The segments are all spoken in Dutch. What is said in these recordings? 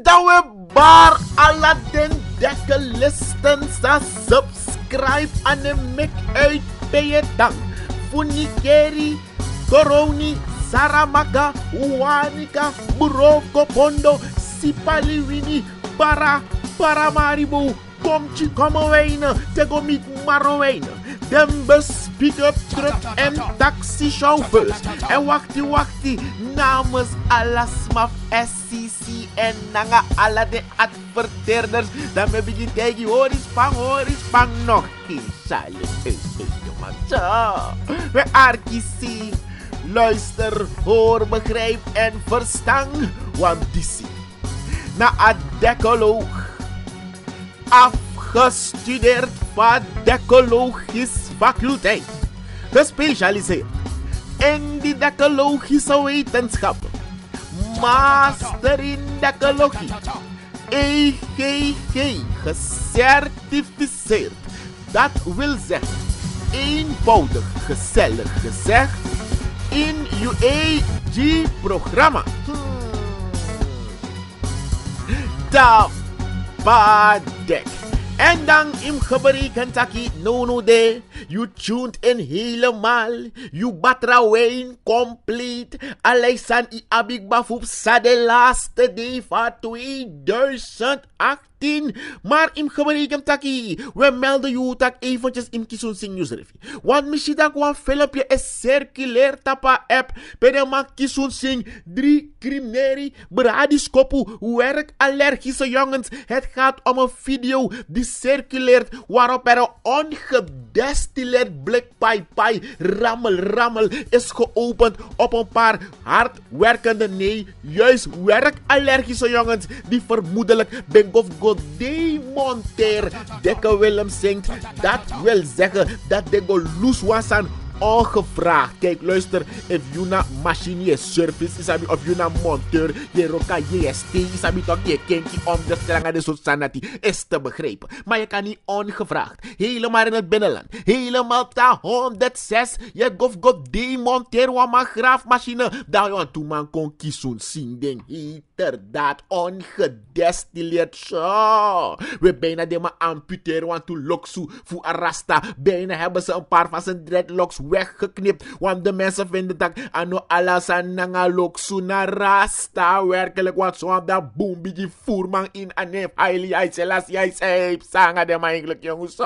down bar Aladdin deck a listen să subscribe and make a pay dang Funikeri Koroni Saramaga Uanica Buroko Pondo Sipaliwini Para Paramaribo Comchi Comowain Tegomit Marowain Dembus, pick-up truck en chauffeurs. En wachtie, wachtie, namens alla smaf, SCC en nanga alle de adverteerders. Dan heb ik die tegen, hoor eens pang, hoor eens pang nog. eens. We Luister, hoor, begrijp en verstang. Want dit is. na een decoloog. Afgestudeerd van decologisch vakje tijd. Gespecialiseerd in didactologische wetenschap. Master in dactologie. EGG gecertificeerd. Dat wil zeggen, eenvoudig gezellig gezegd, in UAG-programma. Tabadek. Hmm. En dan im geberi kentaki de. You tuned in mal, You batra wijn complete. Allee san i abik bafoep sa de laatste day van 2018. 10. Maar im taki. We melden jou tak eventjes in kisun sing Wat Want misschien dat een filmpje is circulair tapa app. Pede man kisun sing. Drie crimineri. Werk allergische jongens. Het gaat om een video die circuleert. Waarop er een ongedestilleerd blik pai Rammel rammel is geopend op een paar hardwerkende nee. Juist werkallergische jongens. Die vermoedelijk Bengof of Demonter. de Willem zingt. Dat wil zeggen dat de loose was aan ongevraagd. Kijk, luister. If you na machine service, isabi of you na monteur, je roka JST, isabi dan je kinky om de strangende is te begrijpen. Maar je kan niet ongevraagd, helemaal in het binnenland, helemaal ta 106, je gof gof demonter wa ma graafmachine, daar je aan toe man kon kiezen, zien ding, inderdaad ongedestilleerd zo. We bijna de maar amputeren, want toen loksu voor Arasta. Bijna hebben ze een paar van zijn dreadlocks weggeknipt. Want de mensen vinden dat ano alasan nanga loksu naar rasta. Werkelijk, wat zo aan dat boom die voerman in anef. Haile jij selas jij zeep. Zanga de maar eigenlijk jongens zo.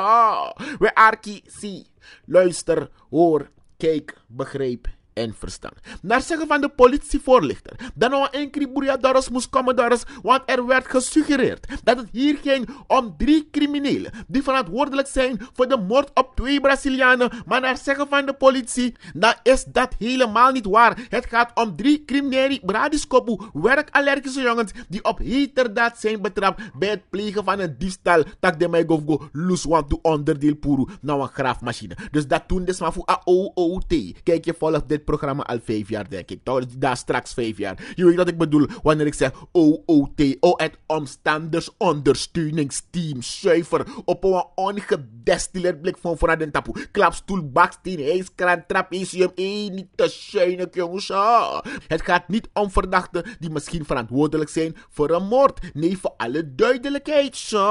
We arki, zie. Luister, hoor, kijk, begreep en verstand. Naar zeggen van de politievoorlichter. Dan nou een Kriboeriadoros moest komen, Doris, want er werd gesuggereerd dat het hier ging om drie criminelen die verantwoordelijk zijn voor de moord op twee Brazilianen. Maar naar zeggen van de politie, dan nou is dat helemaal niet waar. Het gaat om drie criminelen, bradiskopu, werkallergische jongens, die op heterdaad zijn betrapt bij het plegen van een diefstal. Tak de mij gofgo, loes want to onderdeel poeru, nou een graafmachine. Dus dat toen is dus maar voor AOOT. Kijk, je volgt dit programma al vijf jaar, denk ik. Toch? Daar straks vijf jaar. Je weet wat ik bedoel wanneer ik zeg OOT. O het omstandersondersteuningsteam. Zuiver. Op een ongedestilleerd blik van vooruit en tapoe. Klapstoel, baksteen, hijskraan, trap, Eén, eh, niet te zuinig, jongens. Ah. Het gaat niet om verdachten die misschien verantwoordelijk zijn voor een moord. Nee, voor alle duidelijkheid. Zo.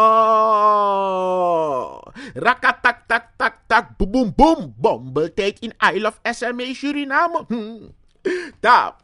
Rakatak, tak, tak, tak. Boom, boom. Bombeltijd in Isle of SMA, Suriname samen. Hm, tap.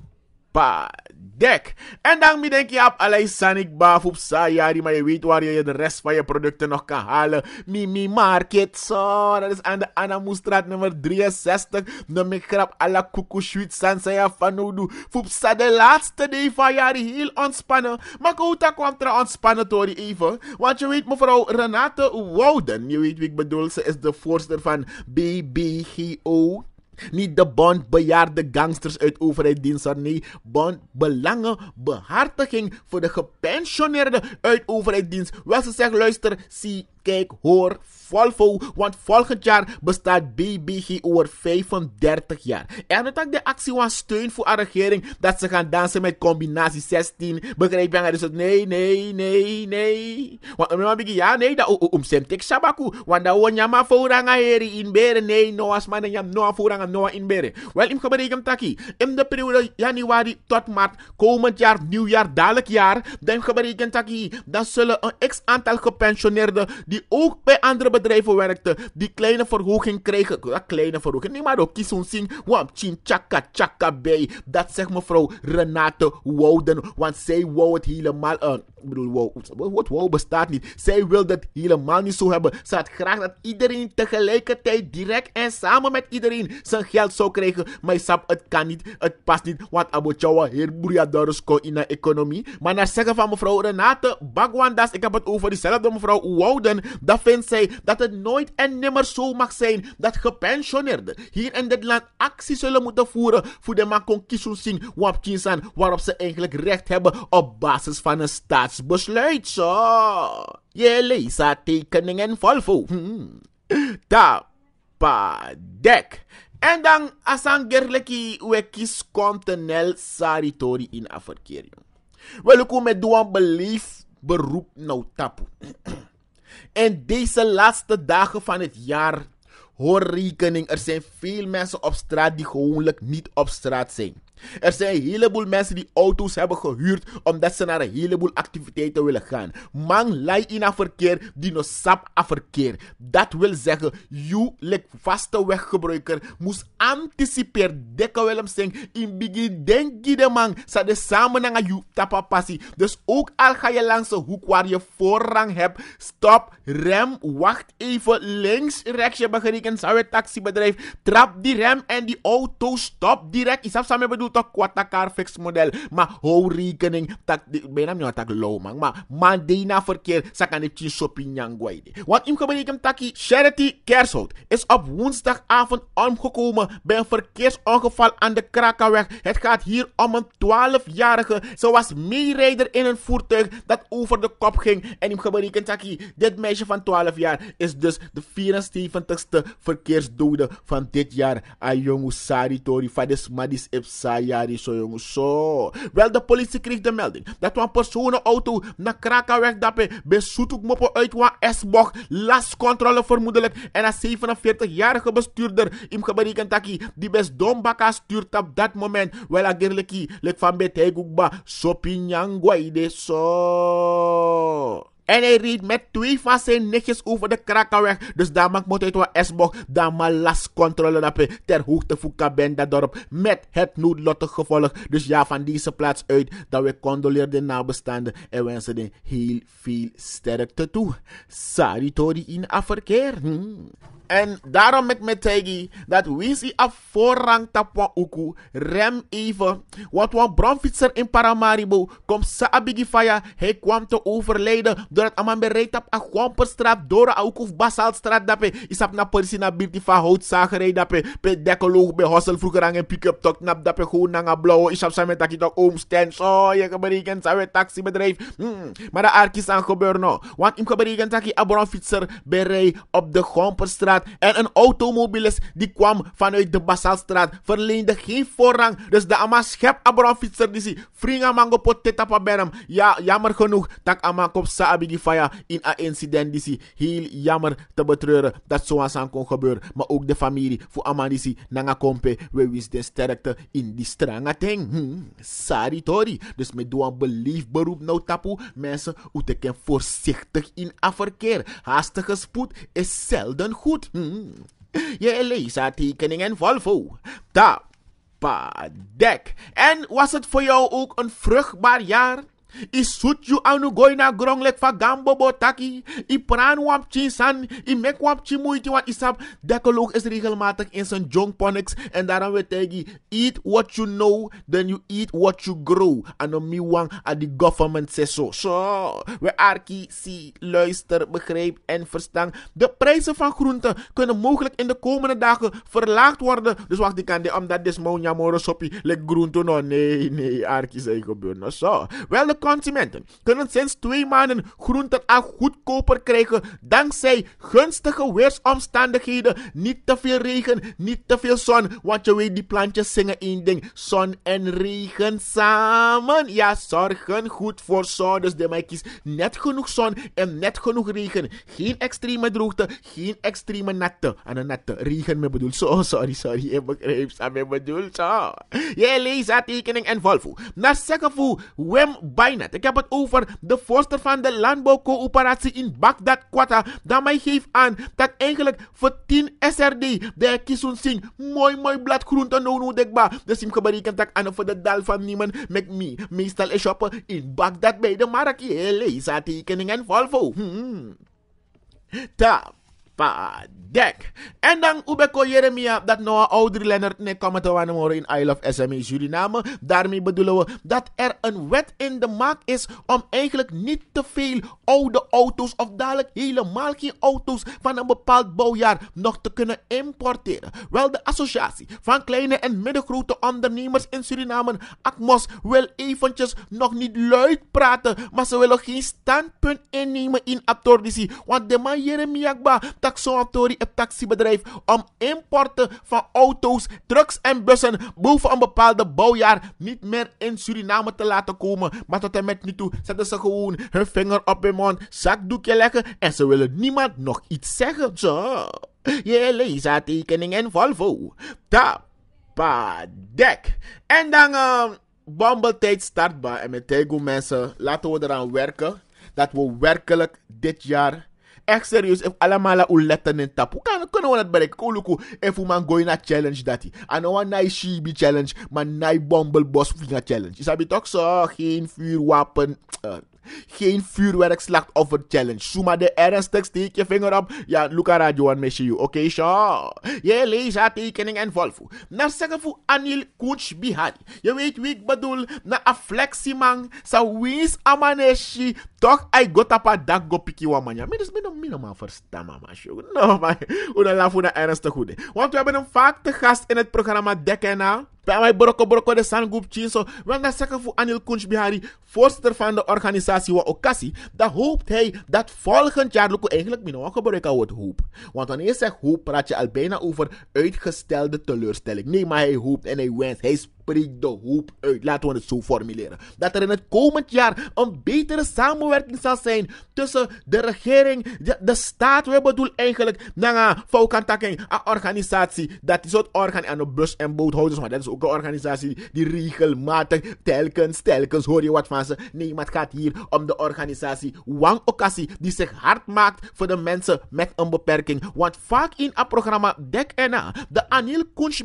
Pa. Dek. En dan bedenk je op allerlei sanik bafoep sayari. Maar je weet waar je de rest van je producten nog kan halen. Mimi Market. Zo. Dat is aan de Anamoestraat nummer 63. Nummer grap ala kukushuit sansaya fanodu. Oudu. sa de laatste day van jari heel ontspannen. Maar dat kwam er ontspannen tori even. Want je weet mevrouw Renate Wouden. Je weet wie ik bedoel. Ze is de voorster van BBGO. Niet de bond bejaarde gangsters uit overheidsdiensten. Nee, bond belangenbehartiging voor de gepensioneerden uit overheidsdienst. Wel, ze zeggen, luister, zie kijk, hoor, volvo. Want volgend jaar bestaat BBG over 35 jaar. En het de actie was steun voor de regering. Dat ze gaan dansen met combinatie 16. Begrijp je? Dus nee, nee, nee, nee. Want om begin ja, nee, dat om semtek shabaku. Want dat won jama vooranga in beren. Nee, no as man jam no vooranga no in beren. Wel, im gebreken taki. In de periode januari tot maart komend jaar, nieuwjaar, dadelijk jaar. Dan gebreken taki. Dan zullen een x aantal gepensioneerden die ook bij andere bedrijven werkte, die kleine verhoging kregen. dat kleine verhoging. Nee, maar ook Kisun Singh, Wam Chin Chaka Chaka Bay. Dat zegt mevrouw Renate Wouden, want zij wou het helemaal. Uh, ik bedoel, wow, wat wow bestaat niet. Zij wil dat helemaal niet zo hebben. Ze had graag dat iedereen tegelijkertijd, direct en samen met iedereen, zijn geld zou krijgen. Maar sap, het kan niet, het past niet. Want Abochawa, heer Boeriadorosko in de economie. Maar naar zeggen van mevrouw Renate Bagwandas, ik heb het over diezelfde mevrouw Wouden, dat vindt zij dat het nooit en nimmer zo mag zijn dat gepensioneerden hier in dit land actie zullen moeten voeren voor de makon kisunsin wapkinsan waarop ze eigenlijk recht hebben op basis van een staatsbesluit. Zo. Je leest tekeningen volvo. Hmm. Tapadek. En dan als asangerleki we kies continel saritori in averkering. Welke met doen belief beroep nou tapu. En deze laatste dagen van het jaar, hoor rekening, er zijn veel mensen op straat die gewoonlijk niet op straat zijn. Er zijn een heleboel mensen die auto's hebben gehuurd omdat ze naar een heleboel activiteiten willen gaan. Mang lai ina verkeer, dino sap a verkeer. Dat wil zeggen, je lek vaste weggebruiker, moest anticiperen, dekke willem zijn, in begin denk je de man, sa de samen naar you tapa Dus ook al ga je langs de hoek waar je voorrang hebt, stop, rem, wacht even, links, rechts, je begrepen. zou je taxibedrijf, trap die rem en die auto, stop direct. Is dat samen bedoeld? to kwata kar fix model. Maar hou rekening nou Ik ben niet tak low man. Maar man dina verkeer sakan ik shopi shopping nyangwaide. Want im taki Charity Kershout is op woensdagavond omgekomen bij een verkeersongeval aan de Krakaweg. Het gaat hier om een 12-jarige. Ze was meerijder in een voertuig dat over de kop ging. En im gebreken taki, dit meisje van 12 jaar is dus de 74ste verkeersdode van dit jaar. Ayongu Sari Tori Fadis Madis Epsai. Yari so. Wel, de politie kreeg de melding dat een personenauto naar Krakaweg dappen bij Soetoekmoppen uit s Esbog. Lastcontrole vermoedelijk en een 47-jarige bestuurder im Kabarikentaki die best dombaka stuurt op dat moment. Wel, agerleki, lek van betijgukba, de so. En hij reed met twee van zijn over de krakauweg. Dus daar maakt moet uit s Daar maar last controle ter hoogte van Kabenda dorp. Met het noodlottig gevolg. Dus ja, van deze plaats uit dat we condoleer de nabestaanden. En wensen hen heel veel sterkte toe. Saritori in afverkeer. En daarom met me dat we wisi a voorrang tapwa uku rem even. Want wan bronfietser in Paramaribo komt saabigi faya. Hij kwam te overlijden doordat aman bereid op a Gwamperstraat door a uku Basalstraat dape. Isap na politie na birti van houtzagerij dape. Pe dekoloog bij Hossel vroeger aan een pick-up tok nap dape gewoon nanga blauwe. Isap samen taki tok oom So Oh je geberekend samen taxibedrijf. Hmm, maar de arkis aan gebeuren no. Want im geberekend taki a bronfietser berei op de Gwamperstraat. En een automobilist die kwam vanuit de Basaltstraat verleende geen voorrang. Dus de ama schep abram fietser die Fringa mango pot Ja, jammer genoeg. Tak ama kop saabigi faya in een incident die Heel jammer te betreuren dat zo'n aan kon gebeuren. Maar ook de familie voor ama die Nanga kompe, we is de sterkte in die strenge ting. Hm, sorry Sari tori. Dus met doen belief beroep nou tapu. Mensen, moeten te voorzichtig in afverkeer. Haastige spoed is zelden goed goed. Hm. Je Elisa tekeningen Volvo. Tap. Dek. En was het voor jou ook een vruchtbaar jaar? I suit you anu goi na grong lek fa gambo botaki. I pran wap chin san. I mek wamp chin moeite want isap. Decoloog is regelmatig in zijn jonkponics. En daarom we tegi. Eat what you know. Then you eat what you grow. Ano mi wang a di government says so. So. We arki, si luister, begrijp en verstaan. De prijzen van groenten kunnen mogelijk in de komende dagen verlaagd worden. Dus wacht ik aan de. Omdat dit is mouw jamoro Lek no. Nee, nee. Arki zei no so Wel de consumenten kunnen sinds twee maanden groente al goedkoper krijgen dankzij gunstige weersomstandigheden. Niet te veel regen, niet te veel zon, want je weet die plantjes zingen één ding. Zon en regen samen, ja zorgen goed voor zon. Dus de mij net genoeg zon en net genoeg regen. Geen extreme droogte, geen extreme natte. En een natte regen, me bedoel zo, sorry, sorry, ik ze, me bedoel zo. Jij leest en Volvo. Naar zeggen Wem bij ik heb het over de voorster van de landbouwcoöperatie in Bagdad, Qatar. Dat mij geeft aan dat eigenlijk voor 10 SRD de Kisun sing mooi mooi blad groente no no dekba. Sim aan voor de dal van niemand met me. Meestal is shoppen in Bagdad bij de markt. Je leest tekeningen Volvo. Hmm. Ta dek En dan Ubeko Jeremia dat Noah Audrey Leonard ne komen te in Isle of SME Suriname. Daarmee bedoelen we dat er een wet in de maak is om eigenlijk niet te veel oude auto's of dadelijk helemaal geen auto's van een bepaald bouwjaar nog te kunnen importeren. Wel, de associatie van kleine en middengrote ondernemers in Suriname, ACMOS, wil eventjes nog niet luid praten, maar ze willen geen standpunt innemen in abtorditie. Want de man Jeremia dat taxonotorie het taxibedrijf om importen van auto's, trucks en bussen boven een bepaalde bouwjaar niet meer in Suriname te laten komen. Maar tot en met nu toe zetten ze gewoon hun vinger op hun mond, zakdoekje leggen en ze willen niemand nog iets zeggen. Zo, je lees tekening en Volvo. Tapadek. En dan... Uh, ehm, Bombeltijd startbaar en met mensen, laten we eraan werken dat we werkelijk dit jaar Echt serieus, nou if allemaal letten in tapu, kan, kunnen we dat bereiken. Koluku, if we man going a challenge dati. En dan nai shibi challenge, maar nai bomble boss challenge. isabi dat toch zo? Geen vuurwapen. Geen vuurwerkslachtoffer challenge. maar de ernstig, steek je vinger op. Ja, Luca Radio miss you. Oké, okay, Sean. Je leest tekening en volvo. Na zeggen voor Anil Coach Bihari. Je weet wie ik bedoel. Na man. Sa wins amaneshi. Toch, I got up dag go piki wamanya. Mijn is mijn for verstaan, mama. No, maar. Hoe dan laat voor ernstig goede. Want we hebben hem vaak te gast in het programma Dekena mij Boroko Boroko de Sangoop Chinso. Want dat zeggen voor Anil Kunch Bihari, voorzitter van de organisatie Wa Okasi. Dan hoopt hij dat volgend jaar Luko eigenlijk minder gebruiken wordt hoop. Want wanneer je zegt hoop, praat je al bijna over uitgestelde teleurstelling. Nee, maar hij hoopt en hij wenst. Hij spreek de hoop uit. Laten we het zo formuleren. Dat er in het komend jaar een betere samenwerking zal zijn tussen de regering, de, staat. We bedoelen eigenlijk, nanga, Foukantaking, een organisatie. Dat is het organ aan de bus- en boothouders. Maar dat is ook een organisatie die regelmatig, telkens, telkens hoor je wat van ze. Nee, maar het gaat hier om de organisatie Wang Okasi. Die zich hard maakt voor de mensen met een beperking. Want vaak in het programma Dek en de Anil Kunch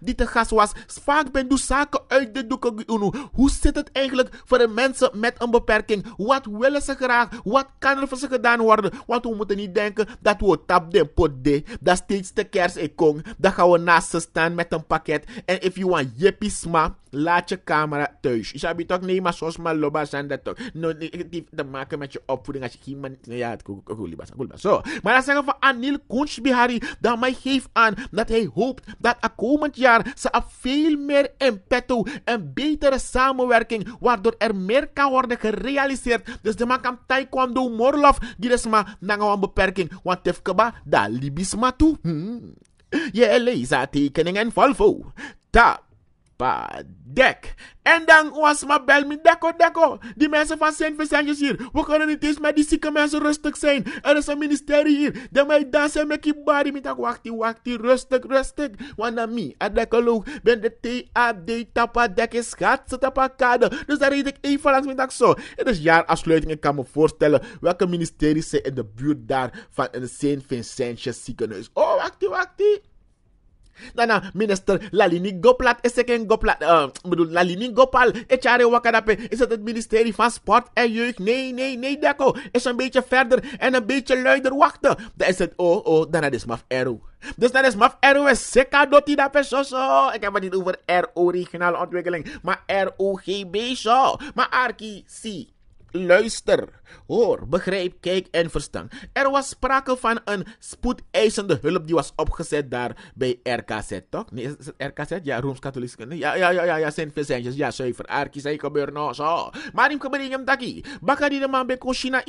die te gast was, vaak ben doe zaken uit de doeken. Hoe zit het eigenlijk voor de mensen met een beperking? Wat willen ze graag? Wat kan er voor ze gedaan worden? Want we moeten niet denken dat we tap de pot de. Dat steeds de kerst ik kom. Dan gaan we naast ze staan met een pakket. En if you want jippie sma, laat je camera thuis. Je zou toch nee, maar zoals mijn loba zijn dat toch. No, te maken met je opvoeding als je iemand. Ja, het goed, Zo. Maar dan zeggen we Anil Kunsh Bihari. Dan mij geeft aan dat hij hoopt dat komend jaar ze veel meer en petto. Een betere samenwerking, waardoor er meer kan worden gerealiseerd. Dus de man kan taekwondo morlof, die is maar een beperking. Want tefkeba, daar libisma toe. Hmm. Je leest tekeningen Volvo. Tap. Dek. En dan was maar bel me Dekko, Dekko. Die mensen van Saint Vincentjes hier. We kunnen niet eens met die zieke mensen rustig zijn. Er is een ministerie hier. Dan mij dansen met die body. Met dat wakti, wakti, rustig, rustig. Want dan mij, a Dekkoloog, ben de TAD tapa Dek is gatsen tapa kade. Dus daar reed ik even langs met dat zo. Het is afsluiting. Ik kan me voorstellen welke ministerie ze in de buurt daar van een Saint Vincentjes ziekenhuis. Oh, wakti, wakti. Nana minister Lalini Goplat is e ik Goplat. Uh, bedoel, Lalini Gopal. Echare Wakadape. Is het het ministerie van Sport en Jeugd? Nee, nee, nee, Dekko. Is een beetje verder en een beetje luider wachten. Dan is het, oh, oh, dan is maf ero. Dus dat is maf ero is Seka Dotti da Pesoso. Ik heb het niet over RO regionale ontwikkeling, maar ROGB zo. Maar Arki, C. Luister, hoor, begrijp, kijk en verstaan. Er was sprake van een spoedeisende hulp die was opgezet daar bij RKZ, toch? Nee, is het RKZ? Ja, rooms katholiek Ja, ja, ja, ja, ja, zijn vincentjes Ja, zuiver. Arki, zei gebeurt nou zo. Maar ik gebeurde hem daki. Bakari de man bij China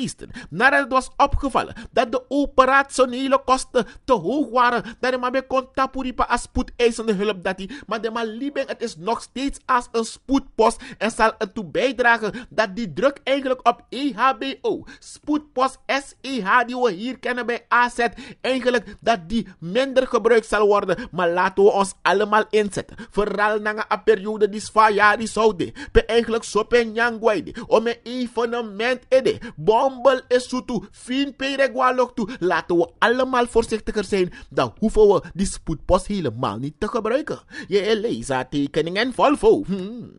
Nadat het was opgevallen dat de operationele kosten te hoog waren, dat de man bij Kontapuripa als spoedeisende hulp dat hij. Maar de man Liebing, het is nog steeds als een spoedpost en zal ertoe bijdragen dat die druk eigenlijk op EHBO. Spoedpost SEH die we hier kennen bij AZ. Eigenlijk dat die minder gebruikt zal worden. Maar laten we ons allemaal inzetten. Vooral na een periode die die zouden. Pe eigenlijk zo penjangwaide. Om een evenement ede. Bombel is toe. Fin peregwa toe. Laten we allemaal voorzichtiger zijn. Dan hoeven we die spoedpost helemaal niet te gebruiken. Je leest tekeningen Volvo. Hmm.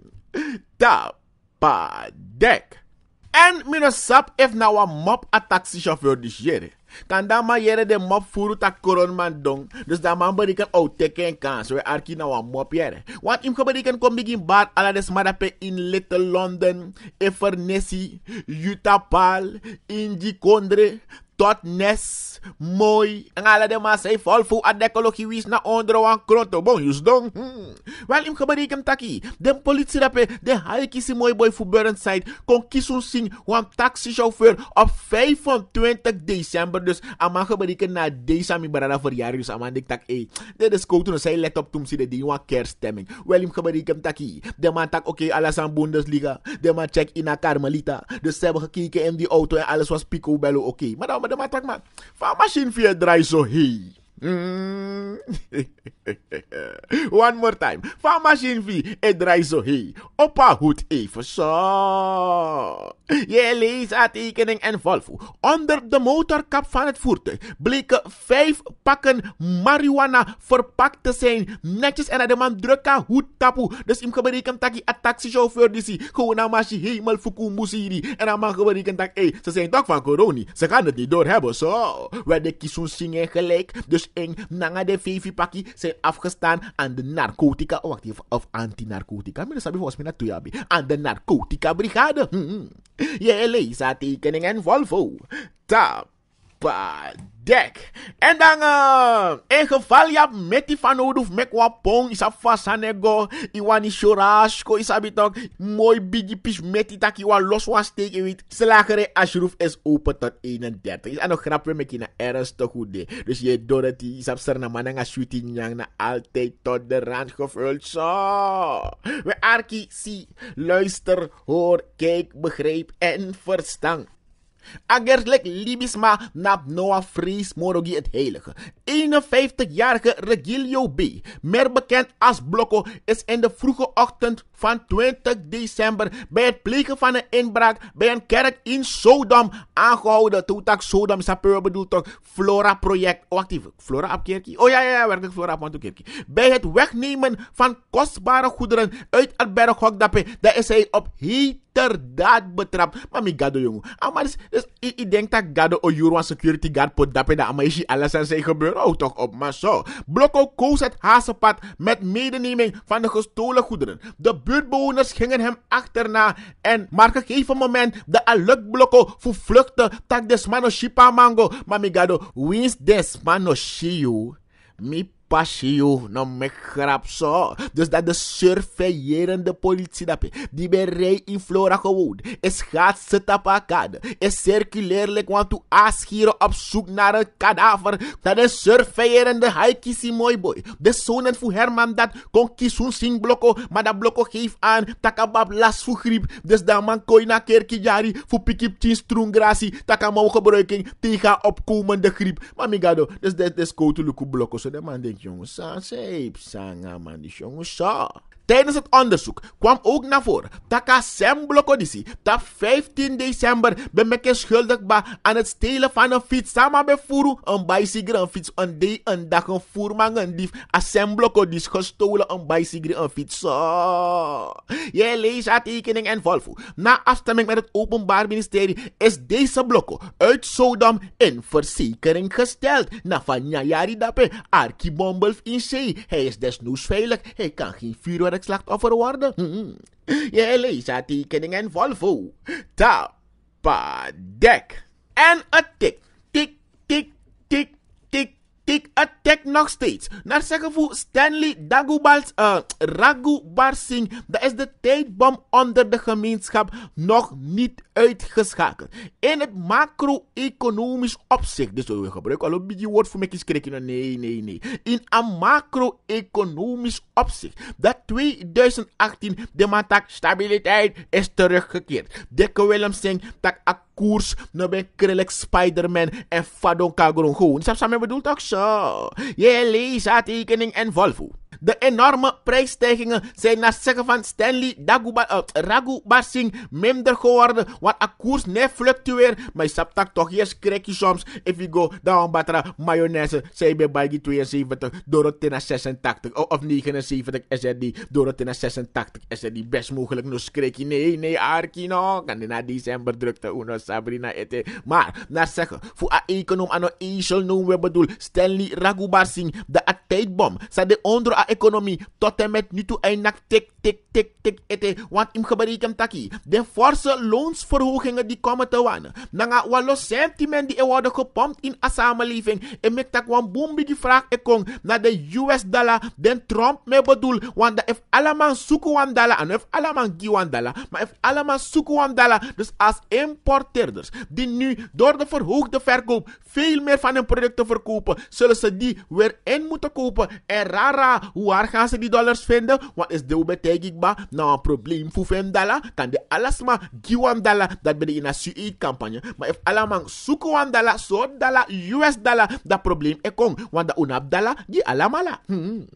Tapadek. En minosap if na nou wa mop a taxichauffeur die jere. Kan dan ma jere de mop furu ta koron man dong. Dus dan man beriken ou oh, en kans. We arki na wa mop jere. Want im geberiken kom begin bar ala des madape in Little London. Evernessy, Utah Pal, Totnes, mooi. En alle de zijn vol voor adecologie wies naar onderen aan kronto. Bon, dus dan. Hmm. Wel, im gebreken taki. De politie rappe, de halkisi mooi boy voor Burnside. Kon kiezen zien, want taxichauffeur op 25 december. Dus, aman gebreken na december, brada verjaardag. Dus, aman dik tak, ey. Eh. Dit is koud, zei nou, laptop let op toen ze de ding, want kerststemming. Wel, im gebreken taki. De man tak, oké, okay, alles aan Bundesliga. De man check in a Carmelita. Dus ze hebben gekeken in die auto en alles was bello, oké. Okay. Maar dan maar de matak man. Van machine via draai zo heen. Mm. One more time. Van machine V, het draai zo heen. Op haar hoed even zo. Je leest haar en Volvo. Onder de motorkap van het voertuig bleken vijf pakken marihuana verpakt te zijn. Netjes en de man drukke hoed tapu. Dus hem geberekend dat hij taxichauffeur die Gewoon aan machine hemel fukumusiri. En aan man geberekend dat, hé, ze zijn toch van corona. Ze gaan het niet doorhebben, zo. Waar de kiezen zingen gelijk. Dus eng. Nanga de VV pakkie zijn afgestaan aan de narcotica. Oh, wacht even. Of antinarcotica. Maar dat heb je volgens mij naartoe, Aan de narcotica brigade. Hm. Je hmm. leest tekeningen Volvo. Tap. Dek. En dan, uh, in geval je met die van nodig, met wat pong, is vast aan ego, iwani shorasko, is abitok, mooi biggie pis met die tak, iwan los was steken, weet, slagerij ashroof is open tot 31. Is aan een grapje met je ernstig goed Dus je Dorothy, is op serna mananga shooting nyang na altijd tot de rand gevuld, zo. We arki, zie, luister, hoor, kijk, begrijp en verstaan. Agerlek Libisma nap Noah Fries Morogi het Heilige. 51-jarige Regilio B., meer bekend als Blokko, is in de vroege ochtend van 20 december bij het plegen van een inbraak bij een kerk in Sodom aangehouden. Toen dat Sodom sapeur bedoelt toch Flora project. Oh, actief. Flora op kerkie. Oh ja, ja, ja, werkelijk Flora op Bij het wegnemen van kostbare goederen uit het berghok Daar is hij op heet inderdaad betrapt. Mami gado jongen. Ah, maar dus, dus ik, denk dat gado o juro security guard pot dappen dat ah, is alles en zijn gebeuren. Oh toch op, maar zo. Blokko koos het hazenpad met medeneming van de gestolen goederen. De buurtbewoners gingen hem achterna en maar gegeven moment de aluk blokko vluchten. tak desmano shipa mango. Mami gado, wins desmano shiu. Mi pasio no me grap zo. Dus dat de surveillerende politie dat die berei in flora Wood is gaat ze tapakade is circulairlijk want u aschieren op zoek naar een kadaver dat de surveillerende haikisi mooi boy de zonen voor Herman dat kon kisun sing blokko maar dat blokko geeft aan takabab las voor griep dus dat man kooi na kerki jari voor pikip tien stroengrasie takamau gebruiking tegen opkomende griep maar migado dus dat is kotuluku blokko zo de man ding 用三十三啊嘛的熊杀。Tijdens het onderzoek kwam ook naar voren dat Kassem Blokodisi dat 15 december bij mij schuldig was aan het stelen van een fiets. Samen bij Furu, een bicycle, een fiets, een day, een dag, een voerman, een dief. een gestolen een bicycle, een fiets. Oh. Jij leest haar tekening en Volvo. Na afstemming met het Openbaar Ministerie is deze blokko uit Sodom in verzekering gesteld. Na van Nyayari Dape, Arki in zee. Hij is desnoods veilig, hij kan geen vuur ik slachtoffer worden? Je elisa haar tekeningen volvo. vol. Tapadek. En het tik, tik, tik, tik, ik attack nog steeds. Naar zeggen voor Stanley Dagubals, uh, eh, Ragu Barsing. Dat is de tijdbom onder de gemeenschap nog niet uitgeschakeld. In het macro-economisch opzicht. Dus we gebruiken al een beetje woord voor mekjes krikken. Nee, nee, nee. In een macro-economisch opzicht. Dat 2018 de maat stabiliteit is teruggekeerd. Dikke Willem Singh dat koers nou bij ben Spider-Man en Fadon Kagron. Gewoon, snap je wat ik bedoel? zo. Je Lisa tekening en Volvo. De enorme prijsstijgingen zijn naar zeggen van Stanley Daguba, eh, minder geworden. Want de koers net fluctueert. Maar je hebt toch eerst krijg je soms. If you go down batra mayonaise. Zij bij bij 72 door het 86. Oh, of 79 SRD door het 86 SRD. Best mogelijk nog krijg je nee nee Arkino. Kan na december drukte Uno Sabrina eten. Maar na zeggen voor een econoom aan een ezel noemen we bedoel Stanley Ragu de tijdbom. Zijn de onder Economie tot en met nu toe eindigt tik, tik, tik, tik, eten. Want im gebreken taki. De forse loonsverhogingen die komen te wanen. Nanga walo sentiment die worden gepompt in a samenleving. En met tak wan boombi die vraag ekong naar de US dollar. Den Trump me bedoel. Want dat heeft allemaal zoeken wan dollar. En heeft allemaal gi wan dollar. Maar heeft allemaal zoeken wan dollar. Dus als importeerders die nu door de verhoogde verkoop veel meer van hun producten verkopen. Zullen ze die weer in moeten kopen. En rara Waar gaan ze die dollars vinden? Wat is de betekigba? Nou, een probleem voor vendala. Kan de alasma maar giwan dala. Dat ben je in een SUI-campagne. Maar if allemaal zoeken wan dala, soort dala, US dala. Dat probleem is e Want de unab dala, die allemaal Hmm.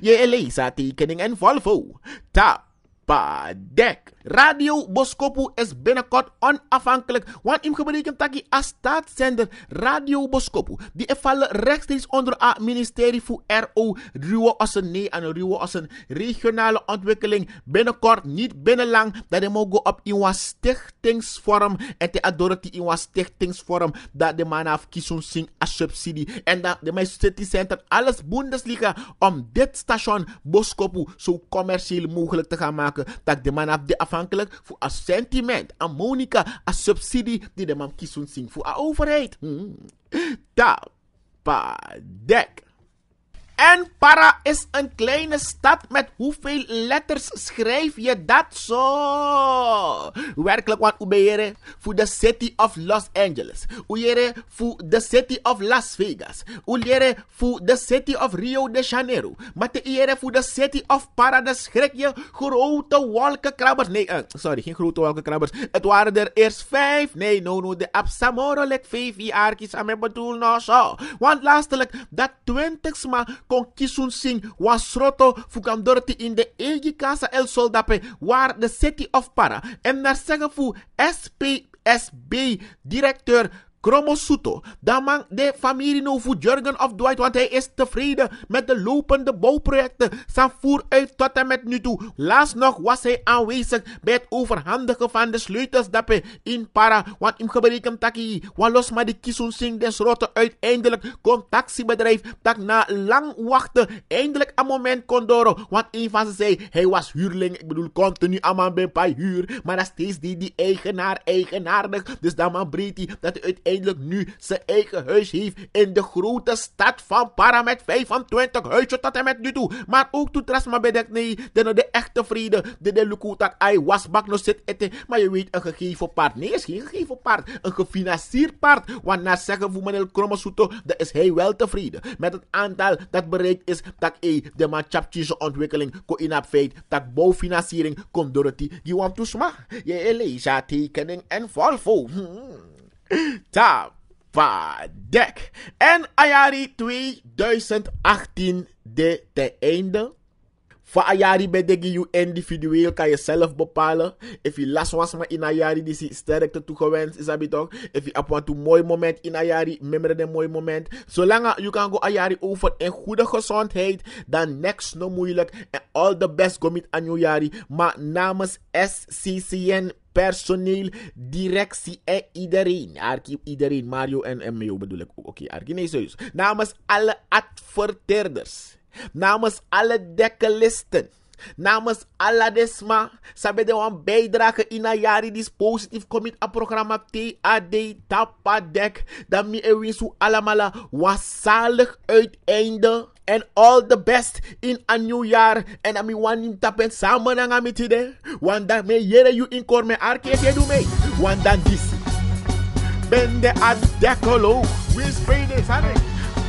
Je Elisa tekening en Volvo. Tapa dek. Radio Boskopu is binnenkort onafhankelijk, want im gebruiken taki a staatszender Radio Boskopu. Die vallen rechtstreeks onder het ministerie voor RO, Ruwe Ossen, nee, en Ruwe regionale ontwikkeling. Binnenkort, niet binnenlang, dat de mogen op in was stichtingsvorm. En te adoratie in was stichtingsvorm, dat de man af kiezen als a subsidie. En dat de mijn city center alles Bundesliga om dit station Boskopu zo commercieel mogelijk te gaan maken, dat de man af de af afhankelijk voor een sentiment, een monica, een subsidie die de man kiezen zien voor een overheid. Hmm. Ta, pa, dek. En para is een kleine stad met hoeveel letters schrijf je dat zo? Werkelijk, wat? Ubeere voor de city of Los Angeles. Ubeere voor de city of Las Vegas. Ubeere voor de city of Rio de Janeiro. Maar te ere voor de city of Para, dan schrik je grote wolkenkrabbers. Nee, eh, sorry, geen grote wolkenkrabbers. Het waren er eerst vijf. Nee, no, no, de absamorelijk vijf jaartjes aan mijn bedoel nou zo. Want lastelijk, dat maar kon kisun was roto fukandorti in de egi casa el soldape war de city of para en naar zeggen fu directeur Kromosuto. Dan man de familie no voor Jurgen of Dwight, want hij is tevreden met de lopende bouwprojecten. Zijn uit tot en met nu toe. Laatst nog was hij aanwezig bij het overhandigen van de sleutels dappe in para. Want hem gebreken taki, wat los maar de kisun sing des rotte uiteindelijk komt taxibedrijf dat na lang wachten eindelijk een moment kon door. Want een van ze zei, hij was huurling, ik bedoel continu aan bij huur. Maar dat steeds die, die eigenaar, eigenaardig. Dus dan man breed hij dat hij uiteindelijk eindelijk nu zijn eigen huis heeft in de grote stad van Para met 25 huizen tot en met nu toe. Maar ook toe Trasma bedenkt nee, de, de echte vrede, de de hij was bak nog zit eten. Maar je weet, een gegeven paard, nee is geen gegeven paard, een gefinancierd paard. Want na zeggen voor meneer Kromosuto, dan is hij wel tevreden met het aantal dat bereikt is dat hij de maatschappelijke ontwikkeling kon in feit dat bouwfinanciering komt door het die want to sma. Je leest tekening en Volvo. Dek. En Ayari 2018 de einde. Voor Ayari ben je individueel kan je zelf bepalen. If je last was maar in Ayari, die is sterkte toegewenst, is dat toch? If je op een mooi moment in Ayari, member een mooi moment. Zolang je kan go Ayari over in goede gezondheid, dan niks no moeilijk. En all the best go met Ayari. Maar namens SCCN personeel, directie en iedereen. Arkie, iedereen, Mario en Mio bedoel ik Oké, okay, nee, serieus. Namens alle adverteerders. Namens alle dekkelisten Namens Aladesma, sabe de wan bijdrage in a jari dis positief commit a programma TAD Tapadek. dat mi e winsu alamala wasalig uiteinde. En all the best in a new year. En ami wan nim tapen samen ang tide. Wan dat me yere you in korme arkeke du mee. Wan dan dis. de a dekolo. Wil samen.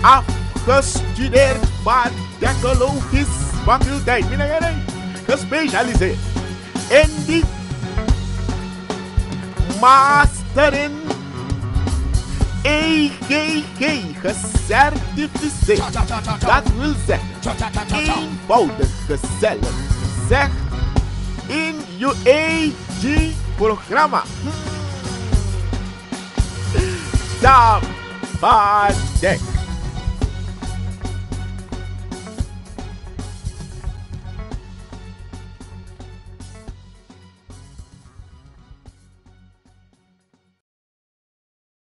afgestudeerd, maar dekolo is banque tijd, minagere, gespecialiseerd in die mastering A.G.G. gecertificeerd. Dat wil zeggen, eenvoudig gezellig. Zeg in je A.G. programma hmm. Dag, Tabadek.